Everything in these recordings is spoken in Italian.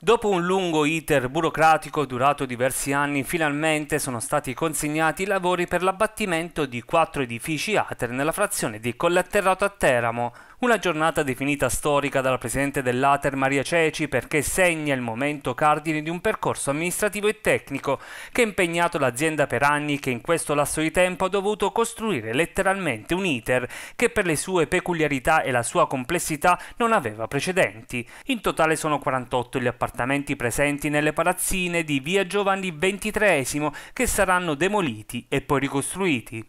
Dopo un lungo iter burocratico durato diversi anni, finalmente sono stati consegnati i lavori per l'abbattimento di quattro edifici ATER nella frazione di Collatterrato a Teramo. Una giornata definita storica dalla presidente dell'ATER Maria Ceci perché segna il momento cardine di un percorso amministrativo e tecnico che ha impegnato l'azienda per anni che in questo lasso di tempo ha dovuto costruire letteralmente un iter che per le sue peculiarità e la sua complessità non aveva precedenti. In totale sono 48 gli appartamenti appartamenti presenti nelle palazzine di via Giovanni XXIII che saranno demoliti e poi ricostruiti.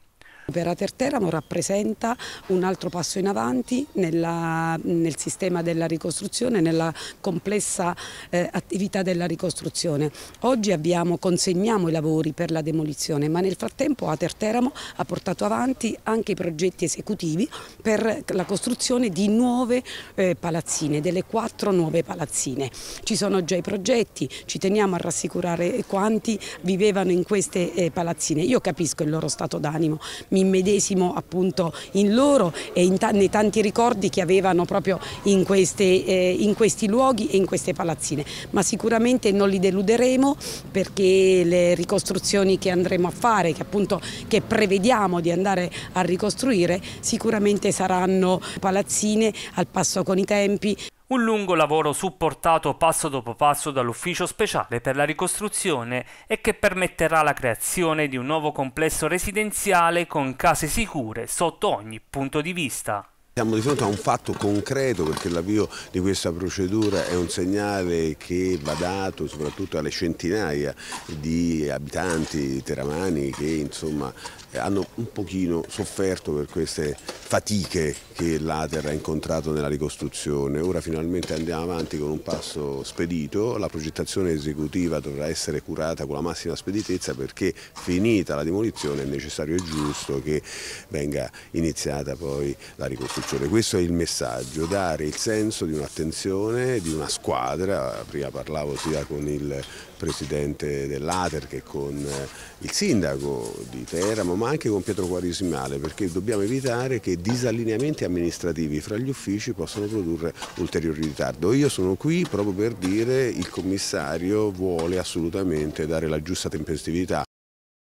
Vera Terteramo rappresenta un altro passo in avanti nella, nel sistema della ricostruzione, nella complessa eh, attività della ricostruzione. Oggi abbiamo, consegniamo i lavori per la demolizione, ma nel frattempo Ater Teramo ha portato avanti anche i progetti esecutivi per la costruzione di nuove eh, palazzine, delle quattro nuove palazzine. Ci sono già i progetti, ci teniamo a rassicurare quanti vivevano in queste eh, palazzine. Io capisco il loro stato d'animo, mi mi immedesimo appunto in loro e in nei tanti ricordi che avevano proprio in, queste, eh, in questi luoghi e in queste palazzine, ma sicuramente non li deluderemo perché le ricostruzioni che andremo a fare, che appunto che prevediamo di andare a ricostruire, sicuramente saranno palazzine al passo con i tempi. Un lungo lavoro supportato passo dopo passo dall'Ufficio Speciale per la Ricostruzione e che permetterà la creazione di un nuovo complesso residenziale con case sicure sotto ogni punto di vista. Siamo di fronte a un fatto concreto perché l'avvio di questa procedura è un segnale che va dato soprattutto alle centinaia di abitanti teramani che insomma hanno un pochino sofferto per queste fatiche che l'Ater ha incontrato nella ricostruzione. Ora finalmente andiamo avanti con un passo spedito, la progettazione esecutiva dovrà essere curata con la massima speditezza perché finita la demolizione è necessario e giusto che venga iniziata poi la ricostruzione discussione. Questo è il messaggio, dare il senso di un'attenzione, di una squadra, prima parlavo sia con il presidente dell'Ater che con eh, il sindaco di Teramo, ma anche con Pietro Quaresimale, perché dobbiamo evitare che disallineamenti amministrativi fra gli uffici possano produrre ulteriori ritardo. Io sono qui proprio per dire che il commissario vuole assolutamente dare la giusta tempestività